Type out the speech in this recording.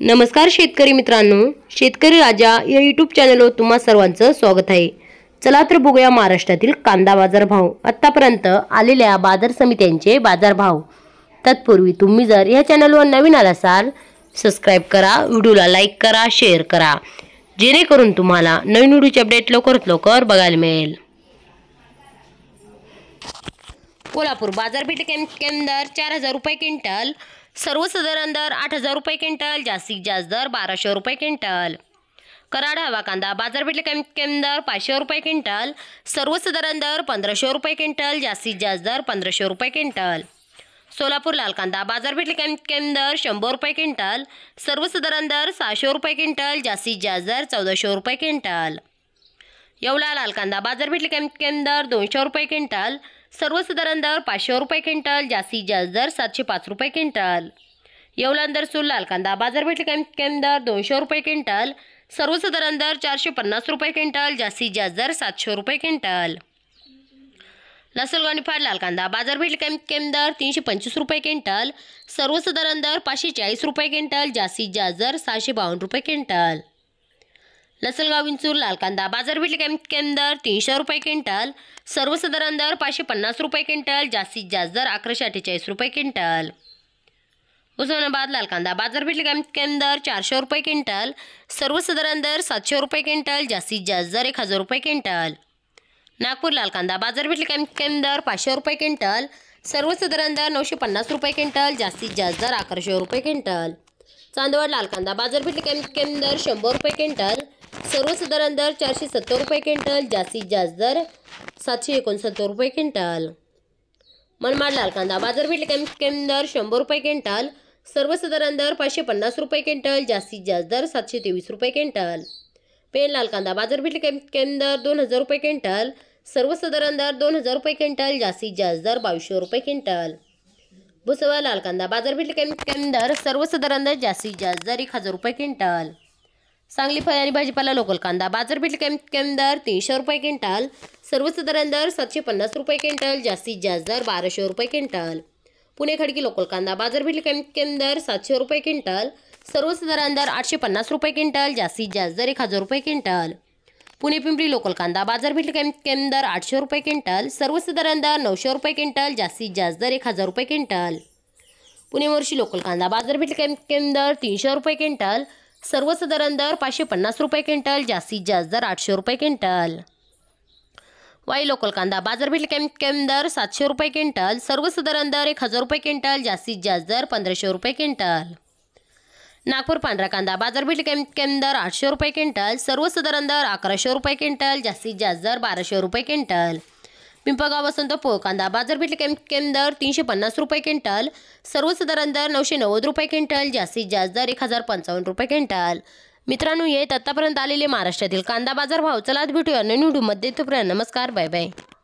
नमस्कार शेतकरी मित्रांनो शेतकरी राजा या यूट्यूब चॅनलवर तुम्हा सर्वांचं स्वागत आहे चला तर बघूया महाराष्ट्रातील कांदा बाजारभाव आत्तापर्यंत आलेल्या बाजार समित्यांचे बाजारभाव तत्पूर्वी तुम्ही जर या चॅनलवर नवीन आला असाल सबस्क्राईब करा व्हिडिओला लाईक करा शेअर करा जेणेकरून तुम्हाला नवीन व्हिडिओचे अपडेट लवकरात लवकर बघायला मिळेल कोल्हापूर बाजारपेठ केंद्र चार हजार रुपये क्विंटल सर्वसाधारण दर आठ हजार रुपये क्विंटल जास्तीत जास्त दर बाराशे रुपये क्विंटल कराड हवा कांदा बाजारपेठ कम कमी दर पाचशे रुपये क्विंटल सर्वसाधारण दर पंधराशे रुपये क्विंटल जास्तीत जास्त दर पंधराशे रुपये क्विंटल सोलापूर लाल कांदा बाजारपेठ कम कमी दर शंभर रुपये क्विंटल सर्वसाधारण दर सहाशे रुपये क्विंटल जास्तीत जास्त दर चौदाशे रुपये क्विंटल येवला लाल कांदा बाजारपेठ कमी कमी दर दोनशे रुपये क्विंटल सर्वसाधारण दर पाचशे रुपये क्विंटल जास्तीत जास्त दर सातशे पाच रुपये क्विंटल येवलांदर सूर लाल कांदा बाजारपेठ कॅम कॅम दर दोनशे रुपये क्विंटल सर्वसाधारण दर चारशे पन्नास रुपये क्विंटल जास्तीत जास्त दर सातशे रुपये क्विंटल लसलगणी फाड लाल कांदा बाजारपेठ कॅम कॅम दर तीनशे पंचवीस रुपये क्विंटल सर्वसाधारण दर पाचशे चाळीस रुपये क्विंटल जास्तीत जास्त दर सहाशे बावन्न रुपये क्विंटल लसलगाव विंचूर लाल कांदा बाजारपेठ किमती केंद्र तीनशे रुपये क्विंटल सर्वसाधारण दर पाचशे पन्नास रुपये क्विंटल जास्तीत जास्त दर अकराशे अठ्ठेचाळीस रुपये क्विंटल उस्मानाबाद लाल कांदा बाजारपेठ किमती केंद्र चारशे रुपये क्विंटल सर्वसाधारण दर सातशे रुपये क्विंटल जास्तीत जास्त दर एक हजार रुपये क्विंटल नागपूर लाल कांदा बाजारपेठ किमती केंद्र पाचशे रुपये क्विंटल सर्वसाधारण दर नऊशे पन्नास रुपये क्विंटल जास्तीत जास्त दर अकराशे रुपये क्विंटल चांदवड लाल कांदा बाजारपेठ किमती दर शंभर रुपये क्विंटल सर्वसाधारण दर चारशे सत्तर रुपये क्विंटल जास्तीत जास्त दर सातशे एकोणसत्तर रुपये क्विंटल मनमाड लाल कांदा बाजारपेठ कम कम दर शंभर रुपये क्विंटल सर्वसाधारण दर पाचशे पन्नास रुपये क्विंटल जास्तीत जास्त दर सातशे तेवीस रुपये क्विंटल पेन लाल कांदा बाजारपेठ कम कम दर दोन हजार रुपये क्विंटल सर्वसाधारण दर दोन हजार रुपये क्विंटल जास्तीत जास्त दर बावीसशे रुपये क्विंटल भुसवा लाल कांदा बाजारपेठ कम कम दर सर्वसाधारण दर जास्तीत जास्त दर एक हजार रुपये क्विंटल सांगली फळ आणि भाजीपाला लोकल कांदा बाजारपेठ केम दर तीनशे रुपये क्विंटल सर्वसाधारण दर सातशे पन्नास रुपये क्विंटल जास्तीत जास्त दर बाराशे रुपये क्विंटल पुणे खडकी लोकल कांदा बाजारपेठ केम दर सातशे रुपये क्विंटल सर्वसाधारण दर आठशे पन्नास रुपये क्विंटल जास्तीत जास्त दर एक हजार रुपये क्विंटल पुणे पिंपरी लोकल कांदा बाजारपेठ केम केम दर आठशे रुपये क्विंटल सर्वसाधारण दर नऊशे रुपये क्विंटल जास्तीत जास्त दर एक हजार रुपये क्विंटल पुणे वर्षी लोकल कांदा बाजारपेठ केम केम दर तीनशे रुपये क्विंटल सर्वसाधारण दर पाचशे पन्नास रुपये क्विंटल जास्तीत जास्त दर आठशे रुपये क्विंटल वाई लोकल कांदा बाजारपेठ केम केम दर सातशे रुपये क्विंटल सर्वसाधारण दर एक हजार रुपये क्विंटल जास्तीत जास्त दर पंधराशे रुपये क्विंटल नागपूर पांढरा कांदा बाजारपेठ केम केम दर आठशे रुपये क्विंटल सर्वसाधारण दर अकराशे रुपये क्विंटल जास्तीत जास्त दर बाराशे रुपये क्विंटल पिंपळगाव वसंत पोळ कांदा बाजार भेटले केम केम दर तीनशे पन्नास रुपये क्विंटल सर्वसाधारण दर नऊशे नव्वद रुपये क्विंटल जास्तीत जास्त दर एक हजार पंचावन्न रुपये क्विंटल मित्रांनो येत आत्तापर्यंत आलेले महाराष्ट्रातील कांदा बाजार भाव चला भेटूया नवीन व्हिडिओमध्ये तोपर्यंत नमस्कार बाय बाय